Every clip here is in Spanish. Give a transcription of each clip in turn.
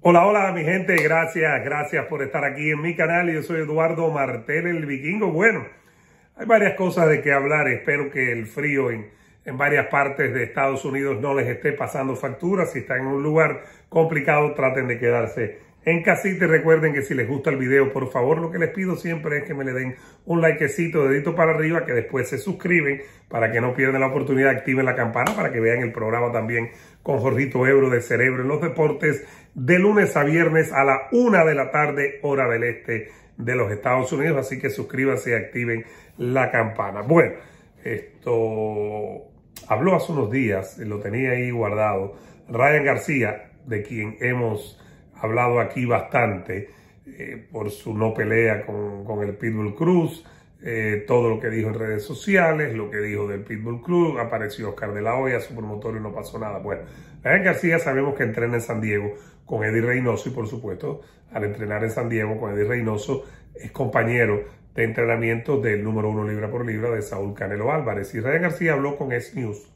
Hola, hola mi gente, gracias, gracias por estar aquí en mi canal. Yo soy Eduardo Martel, el vikingo. Bueno, hay varias cosas de que hablar. Espero que el frío en, en varias partes de Estados Unidos no les esté pasando factura. Si están en un lugar complicado, traten de quedarse en casita. recuerden que si les gusta el video, por favor, lo que les pido siempre es que me le den un likecito, dedito para arriba, que después se suscriben para que no pierdan la oportunidad. Activen la campana para que vean el programa también con Jorgito Ebro de Cerebro en los Deportes de lunes a viernes a la una de la tarde, hora del este de los Estados Unidos. Así que suscríbanse y activen la campana. Bueno, esto habló hace unos días, lo tenía ahí guardado, Ryan García, de quien hemos hablado aquí bastante eh, por su no pelea con, el Pitbull Cruz, eh, todo lo que dijo en redes sociales, lo que dijo del Pitbull Club... apareció Oscar de la Hoya, su promotor y no pasó nada. Bueno, Ryan García sabemos que entrena en San Diego con Eddie Reynoso y por supuesto al entrenar en San Diego con Eddie Reynoso es compañero de entrenamiento del número uno libra por libra de Saúl Canelo Álvarez. Y Ryan García habló con S News,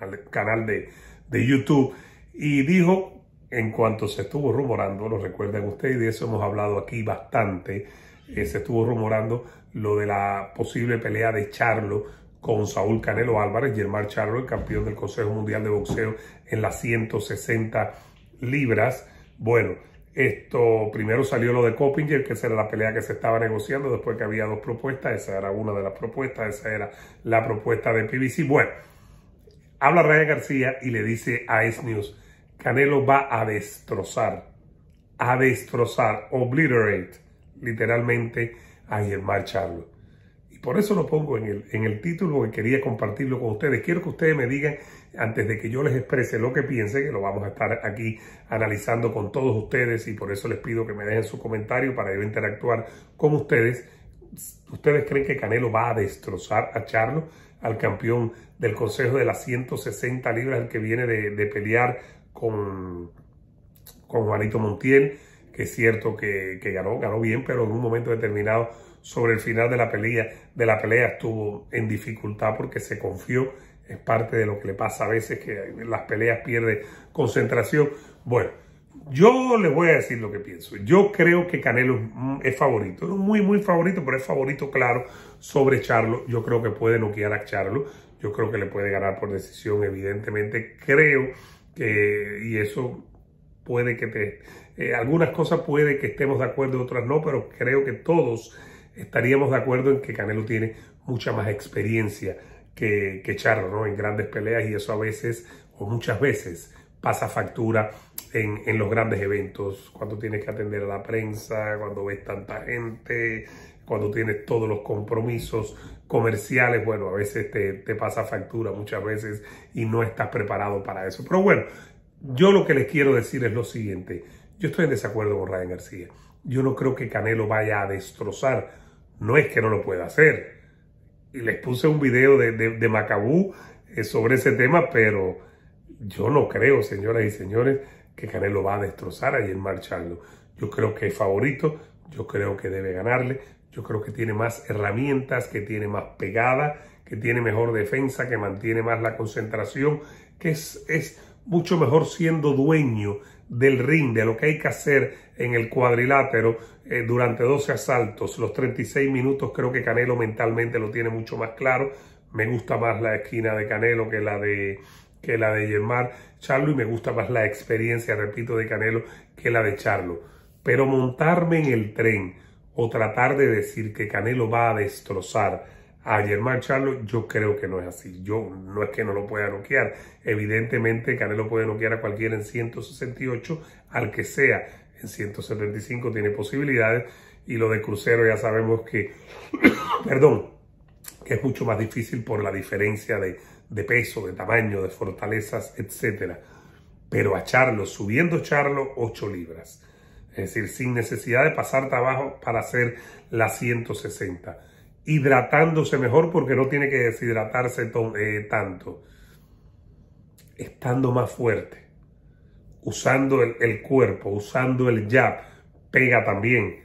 al canal de, de YouTube, y dijo en cuanto se estuvo rumorando, lo recuerdan ustedes, y de eso hemos hablado aquí bastante, eh, se estuvo rumorando lo de la posible pelea de Charlo con Saúl Canelo Álvarez, Germán Charlo, el campeón del Consejo Mundial de Boxeo en las 160 libras. Bueno, esto primero salió lo de Coppinger, que esa era la pelea que se estaba negociando, después que había dos propuestas, esa era una de las propuestas, esa era la propuesta de PBC. Bueno, habla Ryan García y le dice a SNews. News, Canelo va a destrozar, a destrozar, obliterate, literalmente, a Germán Charlo. Y por eso lo pongo en el, título que quería compartirlo con ustedes. Quiero que ustedes me digan, antes de que yo les exprese lo que piense, que lo vamos a estar aquí analizando con todos ustedes y por eso les pido que me dejen su comentario para yo interactuar con ustedes. ¿Ustedes creen que Canelo va a destrozar a Charlo, al campeón del Consejo de las 160 libras, el que viene de, de pelear con, con Juanito Montiel, que es cierto que, ganó, ganó bien, pero en un momento determinado sobre el final de la pelea, de la pelea estuvo en dificultad porque se confió. Es parte de lo que le pasa a veces que en las peleas pierde concentración. Bueno, yo les voy a decir lo que pienso. Yo creo que Canelo es mm, favorito. muy, muy favorito, pero es favorito, claro, sobre Charlo. Yo creo que puede noquear a Charlo. Yo creo que le puede ganar por decisión, evidentemente. Creo y eso puede que te... Eh, algunas cosas puede que estemos de acuerdo, otras no, pero creo que todos estaríamos de acuerdo en que Canelo tiene mucha más experiencia que, que Charlo, ¿no? En grandes peleas y eso a veces, o muchas veces, pasa factura en, en, los grandes eventos, cuando tienes que atender a la prensa, cuando ves tanta gente, cuando tienes todos los compromisos comerciales, bueno, a veces te, pasa factura muchas veces y no estás preparado para eso. Pero bueno, yo lo que les quiero decir es lo siguiente. Yo estoy en desacuerdo con Ryan García. Yo no creo que Canelo vaya a destrozar. No es que no lo pueda hacer. Y les puse un video de, Macabú eh, sobre ese tema, pero yo no creo, señoras y señores, que Canelo va a destrozar a Marcharlo. Yo creo que es favorito, yo creo que debe ganarle, yo creo que tiene más herramientas, que tiene más pegada, que tiene mejor defensa, que mantiene más la concentración, que es, mucho mejor siendo dueño del ring, de lo que hay que hacer en el cuadrilátero eh, durante 12 asaltos. Los 36 minutos creo que Canelo mentalmente lo tiene mucho más claro. Me gusta más la esquina de Canelo que la de que la de Charlo y me gusta más la experiencia, repito, de Canelo que la de Charlo. Pero montarme en el tren o tratar de decir que Canelo va a destrozar a Germán Charlo, yo creo que no es así. Yo no es que no lo pueda noquear. Evidentemente, Canelo puede noquear a cualquiera en 168, al que sea. En 175 tiene posibilidades. Y lo de Crucero ya sabemos que, perdón, que es mucho más difícil por la diferencia de, de peso, de tamaño, de fortalezas, etc. Pero a Charlo, subiendo Charlo 8 libras es decir, sin necesidad de pasar trabajo para hacer la 160. Hidratándose mejor porque no tiene que deshidratarse eh, tanto. Estando más fuerte, usando el, cuerpo, usando el jab, pega también.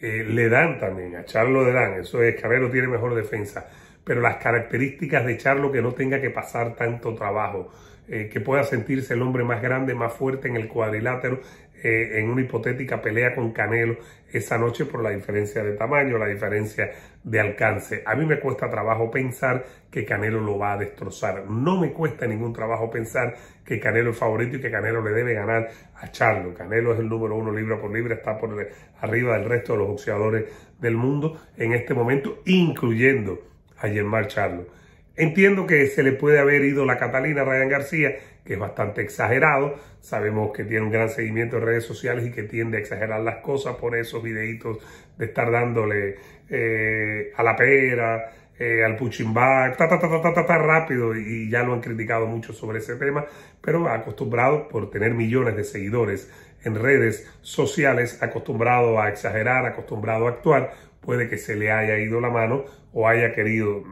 Eh, le dan también, a Charlo le dan, eso es, cabello tiene mejor defensa, pero las características de Charlo que no tenga que pasar tanto trabajo, eh, que pueda sentirse el hombre más grande, más fuerte en el cuadrilátero, eh, en una hipotética pelea con Canelo esa noche por la diferencia de tamaño, la diferencia de alcance. A mí me cuesta trabajo pensar que Canelo lo va a destrozar. No me cuesta ningún trabajo pensar que Canelo es favorito y que Canelo le debe ganar a Charlo. Canelo es el número uno libra por libra, está por arriba del resto de los boxeadores del mundo en este momento, incluyendo a Germán Charlo. Entiendo que se le puede haber ido la Catalina Ryan García, que es bastante exagerado. Sabemos que tiene un gran seguimiento en redes sociales y que tiende a exagerar las cosas por esos videitos de estar dándole eh, a la pera, eh, al puchimbar, ta ta, ta, ta, ta, ta, rápido y ya lo han criticado mucho sobre ese tema, pero acostumbrado por tener millones de seguidores en redes sociales, acostumbrado a exagerar, acostumbrado a actuar, puede que se le haya ido la mano o haya querido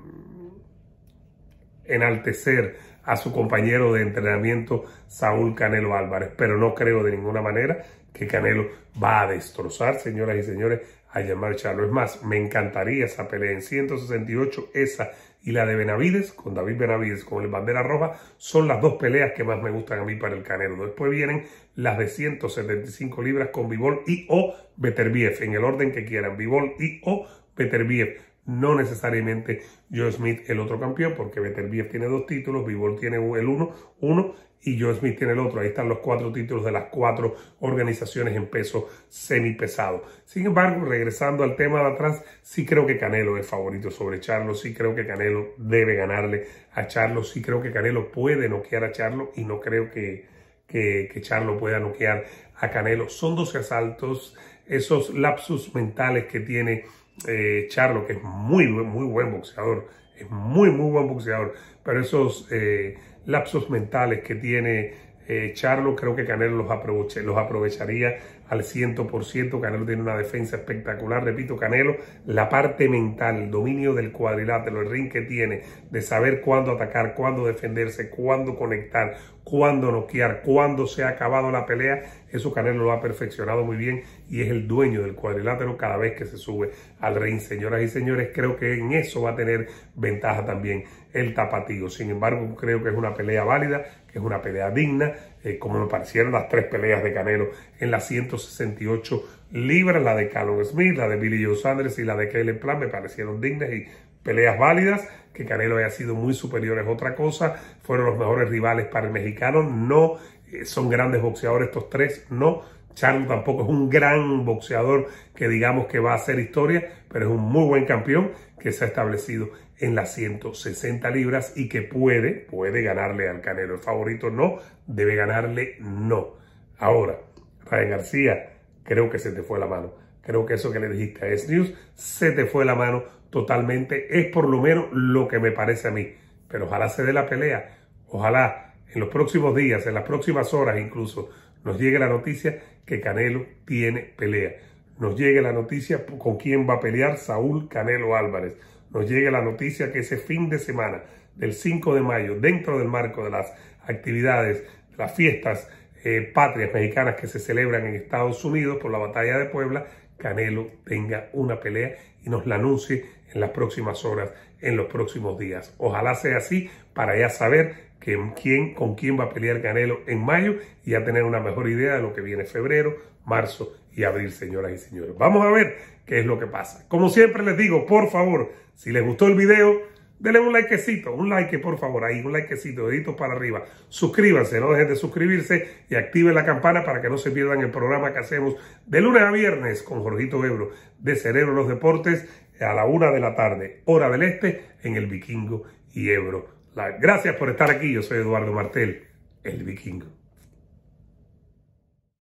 enaltecer a su compañero de entrenamiento Saúl Canelo Álvarez, pero no creo de ninguna manera que Canelo va a destrozar, señoras y señores, a llamar Charlo. Es más, me encantaría esa pelea en 168, esa y la de Benavides, con David Benavides, con el Bandera Roja, son las dos peleas que más me gustan a mí para el Canelo. Después vienen las de 175 libras con Bivol y o Beterbiev, en el orden que quieran, Bivol y o Beterbiev no necesariamente Joe Smith el otro campeón, porque Beterbiev tiene dos títulos, Bivol tiene el uno, uno y Joe Smith tiene el otro. Ahí están los cuatro títulos de las cuatro organizaciones en peso semipesado. Sin embargo, regresando al tema de atrás, sí creo que Canelo es favorito sobre Charlo, sí creo que Canelo debe ganarle a Charlo, sí creo que Canelo puede noquear a Charlo y no creo que, que, que Charlo pueda noquear a Canelo. Son 12 asaltos, esos lapsus mentales que tiene eh, Charlo, que es muy, muy buen boxeador, es muy, muy buen boxeador, pero esos eh, lapsos mentales que tiene eh, Charlo, creo que Canelo los, los aprovecharía al 100%. Canelo tiene una defensa espectacular. Repito, Canelo, la parte mental, el dominio del cuadrilátero, el ring que tiene, de saber cuándo atacar, cuándo defenderse, cuándo conectar, cuándo noquear, cuándo se ha acabado la pelea, eso Canelo lo ha perfeccionado muy bien y es el dueño del cuadrilátero cada vez que se sube al ring. Señoras y señores, creo que en eso va a tener ventaja también el tapatío. Sin embargo, creo que es una pelea válida, que es una pelea digna, eh, como me parecieron las tres peleas de Canelo en las 168 libras, la de Callum Smith, la de Billy Joe Sanders y la de Kellen Plan me parecieron dignas y peleas válidas, que Canelo haya sido muy superior es otra cosa, fueron los mejores rivales para el mexicano, no eh, son grandes boxeadores estos tres, no. Charlo tampoco es un gran boxeador que digamos que va a hacer historia, pero es un muy buen campeón que se ha establecido en las 160 libras y que puede, puede ganarle al Canelo. El favorito no, debe ganarle no. Ahora, Ryan García, creo que se te fue la mano. Creo que eso que le dijiste a S News se te fue la mano totalmente. Es por lo menos lo que me parece a mí. Pero ojalá se dé la pelea. Ojalá en los próximos días, en las próximas horas incluso, nos llegue la noticia que Canelo tiene pelea. Nos llegue la noticia con quién va a pelear Saúl Canelo Álvarez. Nos llegue la noticia que ese fin de semana del 5 de mayo, dentro del marco de las actividades, las fiestas eh, patrias mexicanas que se celebran en Estados Unidos por la batalla de Puebla, Canelo tenga una pelea y nos la anuncie en las próximas horas, en los próximos días. Ojalá sea así para ya saber quién, con quién va a pelear Canelo en mayo y a tener una mejor idea de lo que viene febrero, marzo y abril, señoras y señores. Vamos a ver qué es lo que pasa. Como siempre les digo, por favor, si les gustó el video, denle un likecito, un like por favor, ahí un likecito, deditos para arriba. Suscríbanse, no dejen de suscribirse y activen la campana para que no se pierdan el programa que hacemos de lunes a viernes con Jorgito Ebro de Cerebro los Deportes a la una de la tarde, hora del este, en el Vikingo y Ebro Gracias por estar aquí. Yo soy Eduardo Martel, el vikingo.